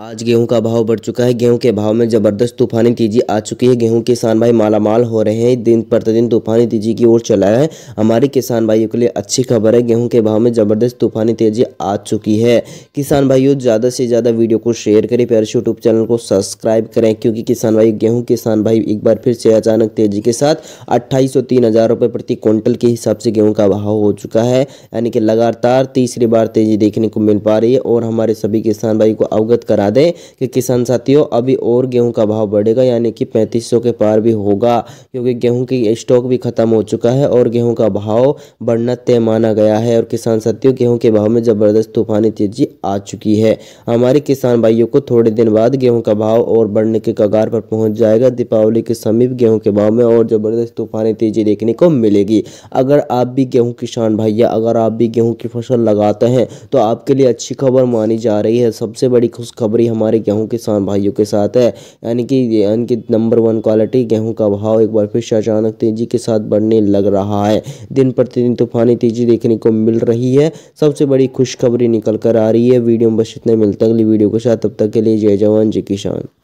आज गेहूं का भाव बढ़ चुका है गेहूं के भाव में जबरदस्त तूफानी तेजी आ चुकी है गेहूं किसान भाई मालामाल हो रहे हैं दिन प्रतिदिन तूफानी तेजी की ओर चला है हमारे किसान भाइयों के लिए अच्छी खबर है गेहूं के भाव में जबरदस्त तूफानी तेजी आ चुकी है किसान भाइयों ज़्यादा से ज़्यादा वीडियो को शेयर करें प्यार यूट्यूब चैनल को सब्सक्राइब करें क्योंकि किसान भाई गेहूँ किसान भाई एक बार फिर से अचानक तेजी के साथ अट्ठाईस सौ तीन हज़ार रुपए प्रति क्विंटल के हिसाब से गेहूँ का भाव हो चुका है यानी कि लगातार तीसरी बार तेजी देखने को मिल पा रही है और हमारे सभी किसान भाई को अवगत करा बता दें कि किसान साथियों अभी और गेहूं का भाव बढ़ेगा यानी कि पैंतीस के पार भी होगा क्योंकि गेहूं की स्टॉक भी खत्म हो चुका है और गेहूं का भाव बढ़ना तय माना गया है और किसान साथियों गेहूं के भाव में ज़बरदस्त तूफानी तेजी आ चुकी है हमारे किसान भाइयों को थोड़े दिन बाद गेहूं का भाव और बढ़ने के कगार पर पहुंच जाएगा दीपावली के समीप गेहूं के भाव में और ज़बरदस्त तूफानी तेजी देखने को मिलेगी अगर आप भी गेहूं किसान भैया अगर आप भी गेहूं की फसल लगाते हैं तो आपके लिए अच्छी खबर मानी जा रही है सबसे बड़ी खुशखबरी बराबरी हमारे गेहूं किसान भाइयों के साथ है यानी कि यानी कि नंबर वन क्वालिटी गेहूं का भाव एक बार फिर अचानक तेजी के साथ बढ़ने लग रहा है दिन प्रतिदिन तूफानी तेजी देखने को मिल रही है सबसे बड़ी खुशखबरी निकल कर आ रही है वीडियो में बस इतने मिलता अगली वीडियो के साथ तब तक के लिए जय जवान जय किसान